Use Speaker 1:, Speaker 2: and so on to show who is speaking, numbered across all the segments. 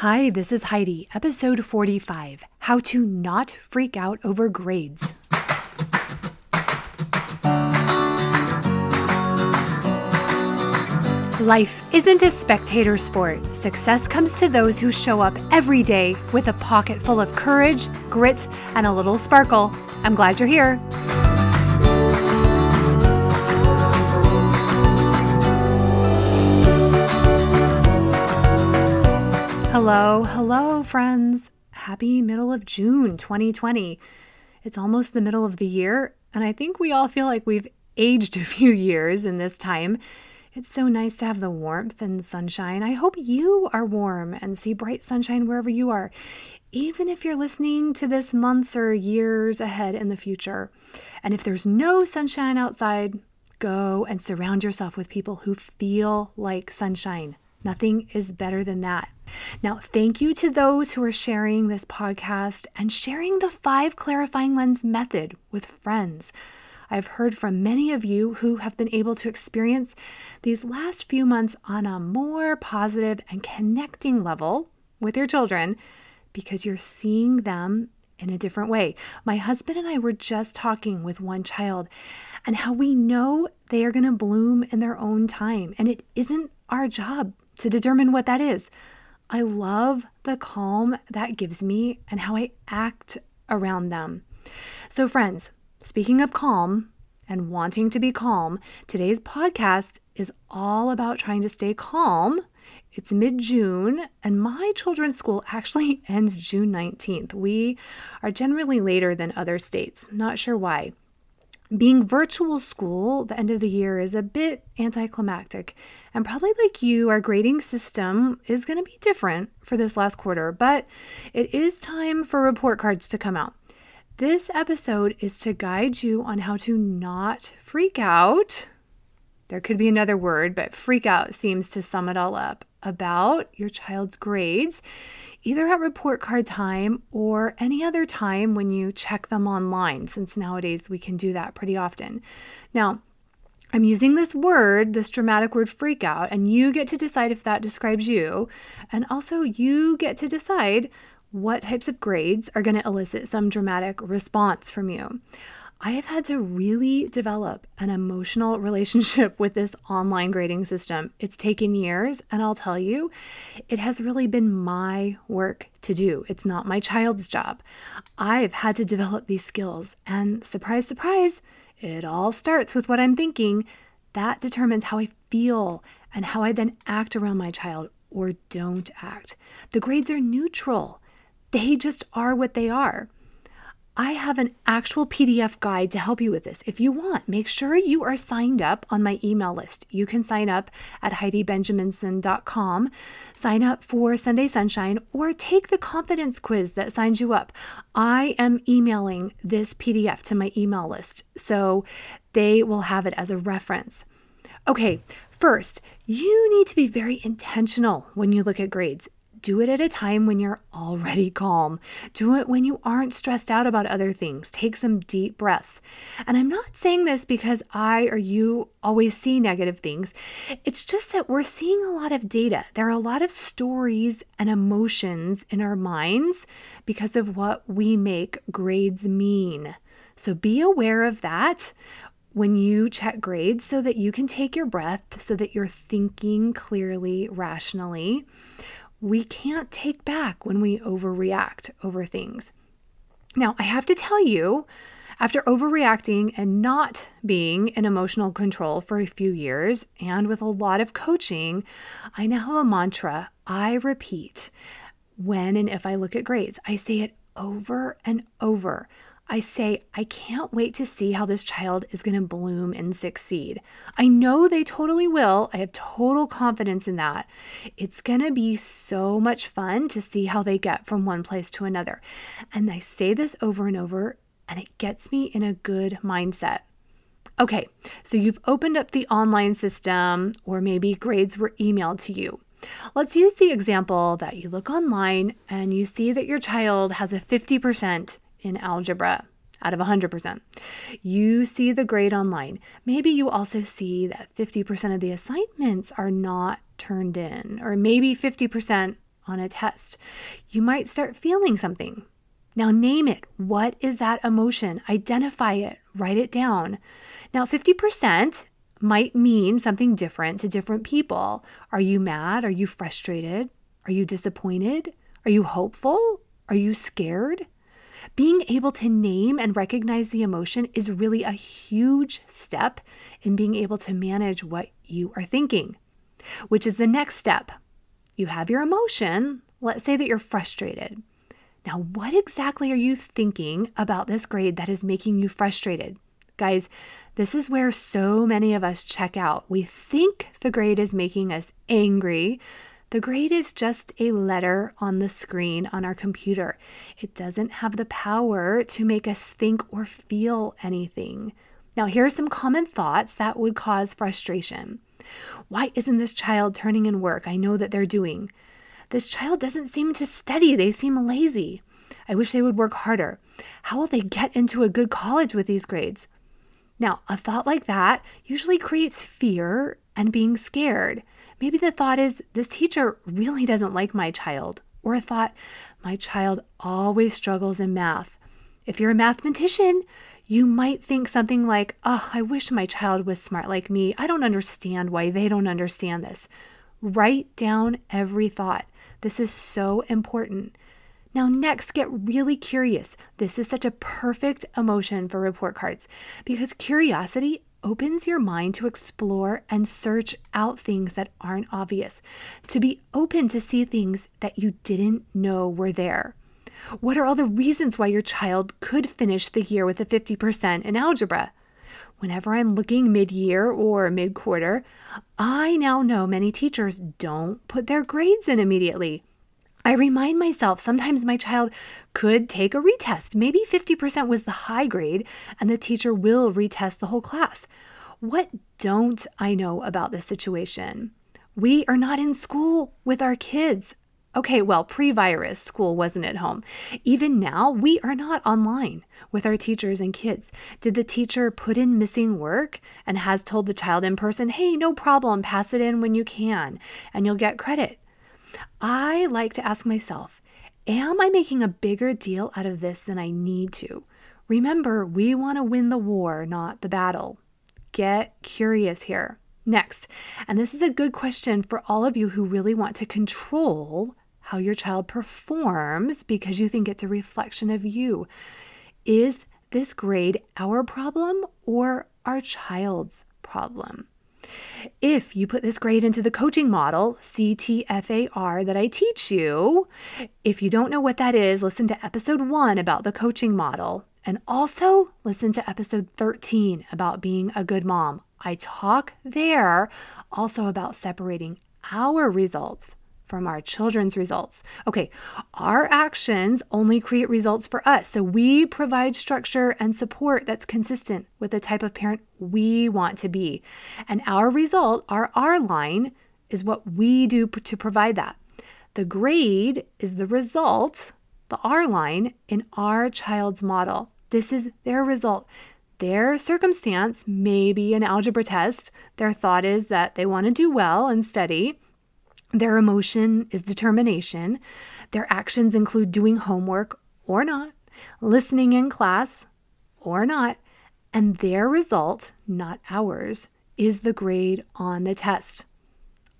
Speaker 1: Hi, this is Heidi, episode 45 How to Not Freak Out Over Grades. Life isn't a spectator sport. Success comes to those who show up every day with a pocket full of courage, grit, and a little sparkle. I'm glad you're here. Hello, hello, friends. Happy middle of June 2020. It's almost the middle of the year, and I think we all feel like we've aged a few years in this time. It's so nice to have the warmth and sunshine. I hope you are warm and see bright sunshine wherever you are, even if you're listening to this months or years ahead in the future. And if there's no sunshine outside, go and surround yourself with people who feel like sunshine. Nothing is better than that. Now, thank you to those who are sharing this podcast and sharing the five clarifying lens method with friends. I've heard from many of you who have been able to experience these last few months on a more positive and connecting level with your children because you're seeing them in a different way. My husband and I were just talking with one child and how we know they are going to bloom in their own time. And it isn't our job to determine what that is. I love the calm that gives me and how I act around them. So, friends, speaking of calm and wanting to be calm, today's podcast is all about trying to stay calm. It's mid June, and my children's school actually ends June 19th. We are generally later than other states, not sure why being virtual school, the end of the year is a bit anticlimactic. And probably like you, our grading system is going to be different for this last quarter, but it is time for report cards to come out. This episode is to guide you on how to not freak out. There could be another word, but freak out seems to sum it all up about your child's grades, either at report card time or any other time when you check them online, since nowadays we can do that pretty often. Now, I'm using this word, this dramatic word freak out, and you get to decide if that describes you. And also, you get to decide what types of grades are going to elicit some dramatic response from you. I have had to really develop an emotional relationship with this online grading system. It's taken years, and I'll tell you, it has really been my work to do. It's not my child's job. I've had to develop these skills, and surprise, surprise, it all starts with what I'm thinking. That determines how I feel and how I then act around my child or don't act. The grades are neutral, they just are what they are. I have an actual PDF guide to help you with this. If you want, make sure you are signed up on my email list. You can sign up at heidibenjaminson.com, sign up for Sunday Sunshine, or take the confidence quiz that signs you up. I am emailing this PDF to my email list, so they will have it as a reference. Okay, First, you need to be very intentional when you look at grades do it at a time when you're already calm. Do it when you aren't stressed out about other things. Take some deep breaths. And I'm not saying this because I or you always see negative things. It's just that we're seeing a lot of data. There are a lot of stories and emotions in our minds because of what we make grades mean. So be aware of that when you check grades so that you can take your breath, so that you're thinking clearly, rationally we can't take back when we overreact over things. Now, I have to tell you, after overreacting and not being in emotional control for a few years, and with a lot of coaching, I now have a mantra I repeat when and if I look at grades. I say it over and over. I say, I can't wait to see how this child is going to bloom and succeed. I know they totally will. I have total confidence in that. It's going to be so much fun to see how they get from one place to another. And I say this over and over, and it gets me in a good mindset. Okay, so you've opened up the online system, or maybe grades were emailed to you. Let's use the example that you look online and you see that your child has a 50% in algebra out of 100%. You see the grade online. Maybe you also see that 50% of the assignments are not turned in, or maybe 50% on a test. You might start feeling something. Now, name it. What is that emotion? Identify it, write it down. Now, 50% might mean something different to different people. Are you mad? Are you frustrated? Are you disappointed? Are you hopeful? Are you scared? being able to name and recognize the emotion is really a huge step in being able to manage what you are thinking, which is the next step. You have your emotion. Let's say that you're frustrated. Now, what exactly are you thinking about this grade that is making you frustrated? Guys, this is where so many of us check out. We think the grade is making us angry, the grade is just a letter on the screen on our computer. It doesn't have the power to make us think or feel anything. Now, here are some common thoughts that would cause frustration. Why isn't this child turning in work? I know that they're doing. This child doesn't seem to study, they seem lazy. I wish they would work harder. How will they get into a good college with these grades? Now, a thought like that usually creates fear and being scared. Maybe the thought is, this teacher really doesn't like my child. Or a thought, my child always struggles in math. If you're a mathematician, you might think something like, oh, I wish my child was smart like me. I don't understand why they don't understand this. Write down every thought. This is so important. Now, next, get really curious. This is such a perfect emotion for report cards because curiosity opens your mind to explore and search out things that aren't obvious, to be open to see things that you didn't know were there. What are all the reasons why your child could finish the year with a 50% in algebra? Whenever I'm looking mid year or mid quarter, I now know many teachers don't put their grades in immediately. I remind myself sometimes my child could take a retest. Maybe 50% was the high grade, and the teacher will retest the whole class. What don't I know about this situation? We are not in school with our kids. Okay, well, pre virus school wasn't at home. Even now, we are not online with our teachers and kids. Did the teacher put in missing work and has told the child in person, hey, no problem, pass it in when you can, and you'll get credit? I like to ask myself, am I making a bigger deal out of this than I need to? Remember, we want to win the war, not the battle. Get curious here. Next, and this is a good question for all of you who really want to control how your child performs because you think it's a reflection of you. Is this grade our problem or our child's problem? If you put this grade into the coaching model, CTFAR, that I teach you, if you don't know what that is, listen to episode one about the coaching model. And also listen to episode 13 about being a good mom. I talk there also about separating our results from our children's results. Okay, our actions only create results for us. So we provide structure and support that's consistent with the type of parent we want to be. And our result, our R line, is what we do to provide that. The grade is the result, the R line, in our child's model. This is their result. Their circumstance may be an algebra test. Their thought is that they want to do well and study. Their emotion is determination. Their actions include doing homework or not, listening in class or not, and their result, not ours, is the grade on the test.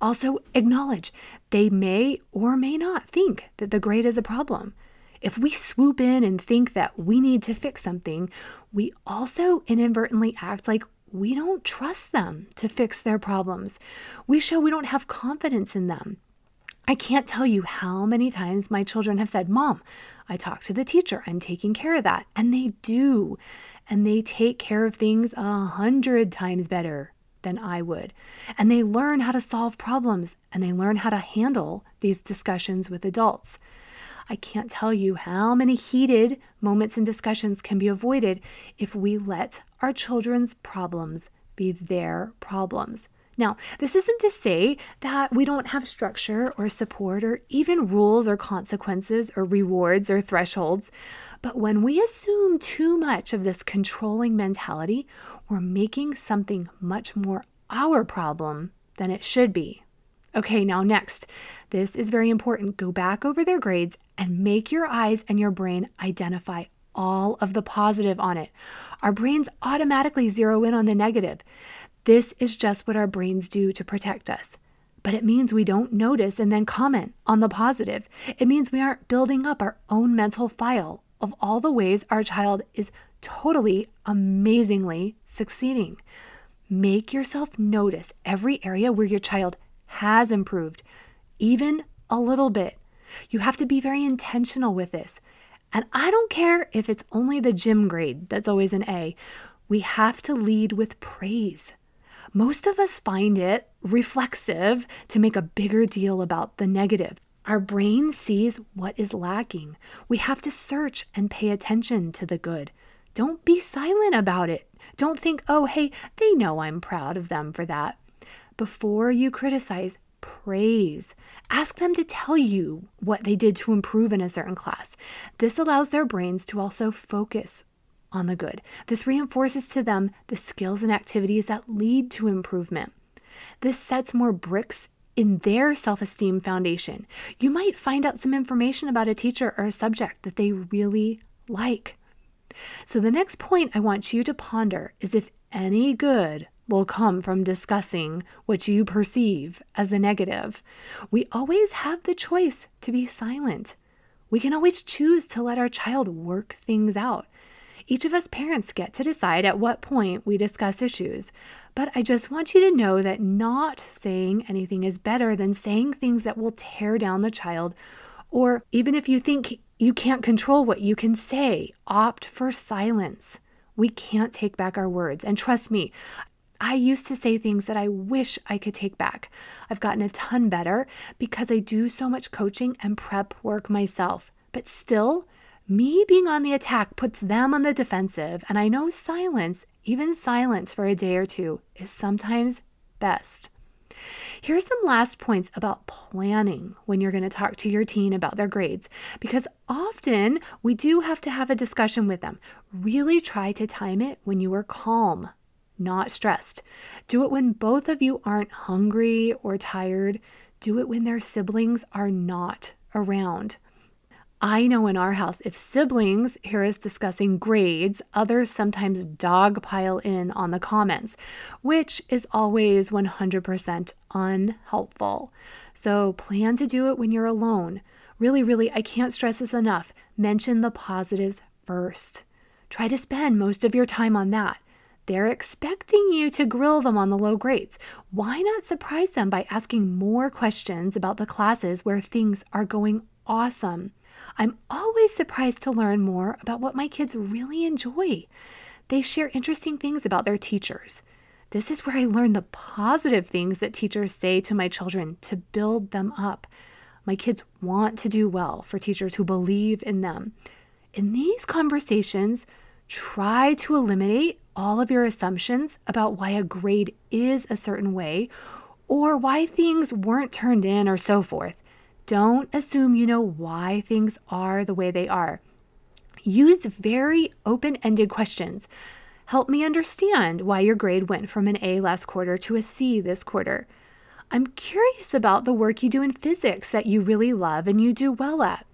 Speaker 1: Also, acknowledge they may or may not think that the grade is a problem. If we swoop in and think that we need to fix something, we also inadvertently act like we don't trust them to fix their problems. We show we don't have confidence in them. I can't tell you how many times my children have said, Mom, I talked to the teacher, I'm taking care of that. And they do. And they take care of things a hundred times better than I would. And they learn how to solve problems and they learn how to handle these discussions with adults. I can't tell you how many heated moments and discussions can be avoided if we let our children's problems be their problems. Now, this isn't to say that we don't have structure or support or even rules or consequences or rewards or thresholds, but when we assume too much of this controlling mentality, we're making something much more our problem than it should be. Okay, now next, this is very important. Go back over their grades and make your eyes and your brain identify all of the positive on it. Our brains automatically zero in on the negative. This is just what our brains do to protect us. But it means we don't notice and then comment on the positive. It means we aren't building up our own mental file of all the ways our child is totally, amazingly succeeding. Make yourself notice every area where your child has improved, even a little bit. You have to be very intentional with this. And I don't care if it's only the gym grade that's always an A, we have to lead with praise. Most of us find it reflexive to make a bigger deal about the negative. Our brain sees what is lacking. We have to search and pay attention to the good. Don't be silent about it. Don't think, oh, hey, they know I'm proud of them for that. Before you criticize, praise. Ask them to tell you what they did to improve in a certain class. This allows their brains to also focus on the good. This reinforces to them the skills and activities that lead to improvement. This sets more bricks in their self esteem foundation. You might find out some information about a teacher or a subject that they really like. So, the next point I want you to ponder is if any good will come from discussing what you perceive as a negative. We always have the choice to be silent. We can always choose to let our child work things out. Each of us parents get to decide at what point we discuss issues. But I just want you to know that not saying anything is better than saying things that will tear down the child. Or even if you think you can't control what you can say, opt for silence. We can't take back our words. And trust me, I used to say things that I wish I could take back. I've gotten a ton better because I do so much coaching and prep work myself. But still, me being on the attack puts them on the defensive. And I know silence, even silence for a day or two, is sometimes best. Here are some last points about planning when you're going to talk to your teen about their grades, because often we do have to have a discussion with them. Really try to time it when you are calm not stressed. Do it when both of you aren't hungry or tired. Do it when their siblings are not around. I know in our house, if siblings hear us discussing grades, others sometimes dog pile in on the comments, which is always 100% unhelpful. So plan to do it when you're alone. Really, really, I can't stress this enough. Mention the positives first. Try to spend most of your time on that. They're expecting you to grill them on the low grades. Why not surprise them by asking more questions about the classes where things are going awesome? I'm always surprised to learn more about what my kids really enjoy. They share interesting things about their teachers. This is where I learn the positive things that teachers say to my children to build them up. My kids want to do well for teachers who believe in them. In these conversations, try to eliminate all of your assumptions about why a grade is a certain way or why things weren't turned in or so forth. Don't assume you know why things are the way they are. Use very open ended questions. Help me understand why your grade went from an A last quarter to a C this quarter. I'm curious about the work you do in physics that you really love and you do well at.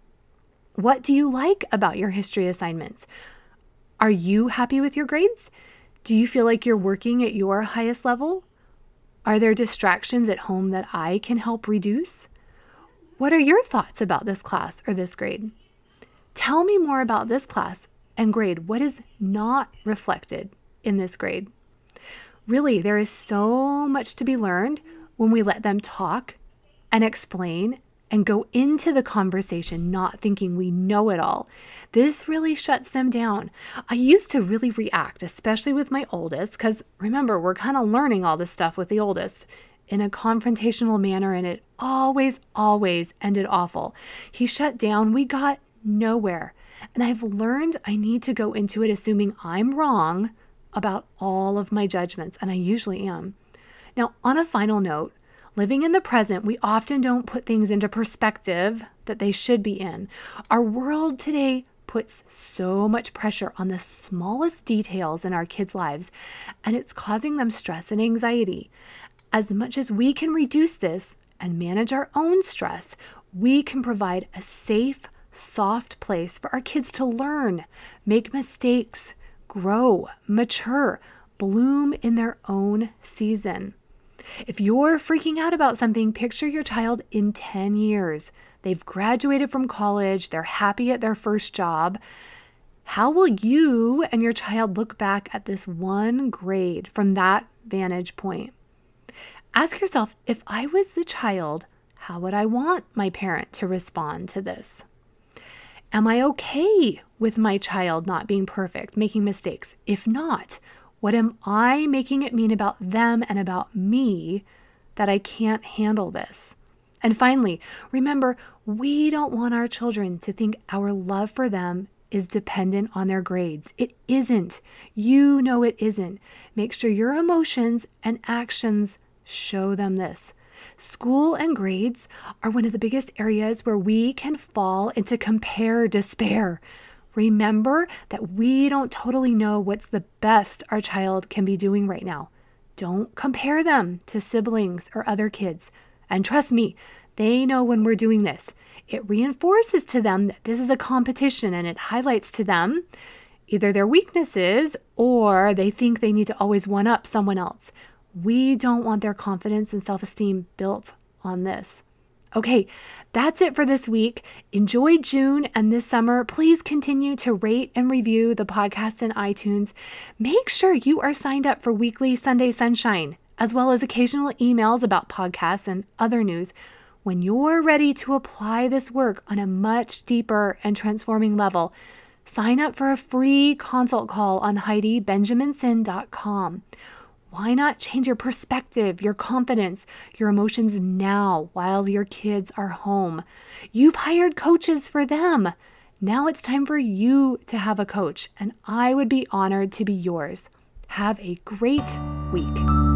Speaker 1: What do you like about your history assignments? Are you happy with your grades? Do you feel like you're working at your highest level? Are there distractions at home that I can help reduce? What are your thoughts about this class or this grade? Tell me more about this class and grade. What is not reflected in this grade? Really, there is so much to be learned when we let them talk and explain and go into the conversation not thinking we know it all. This really shuts them down. I used to really react, especially with my oldest, because remember, we're kind of learning all this stuff with the oldest in a confrontational manner, and it always, always ended awful. He shut down. We got nowhere. And I've learned I need to go into it assuming I'm wrong about all of my judgments, and I usually am. Now, on a final note, Living in the present, we often don't put things into perspective that they should be in. Our world today puts so much pressure on the smallest details in our kids' lives, and it's causing them stress and anxiety. As much as we can reduce this and manage our own stress, we can provide a safe, soft place for our kids to learn, make mistakes, grow, mature, bloom in their own season. If you're freaking out about something, picture your child in 10 years. They've graduated from college, they're happy at their first job. How will you and your child look back at this one grade from that vantage point? Ask yourself if I was the child, how would I want my parent to respond to this? Am I okay with my child not being perfect, making mistakes? If not, what am I making it mean about them and about me that I can't handle this? And finally, remember, we don't want our children to think our love for them is dependent on their grades. It isn't. You know it isn't. Make sure your emotions and actions show them this. School and grades are one of the biggest areas where we can fall into compare despair. Remember that we don't totally know what's the best our child can be doing right now. Don't compare them to siblings or other kids. And trust me, they know when we're doing this. It reinforces to them that this is a competition and it highlights to them either their weaknesses or they think they need to always one up someone else. We don't want their confidence and self esteem built on this. Okay, that's it for this week. Enjoy June and this summer. Please continue to rate and review the podcast in iTunes. Make sure you are signed up for weekly Sunday Sunshine, as well as occasional emails about podcasts and other news. When you're ready to apply this work on a much deeper and transforming level, sign up for a free consult call on HeidiBenjaminson.com. Why not change your perspective, your confidence, your emotions now while your kids are home? You've hired coaches for them. Now it's time for you to have a coach, and I would be honored to be yours. Have a great week.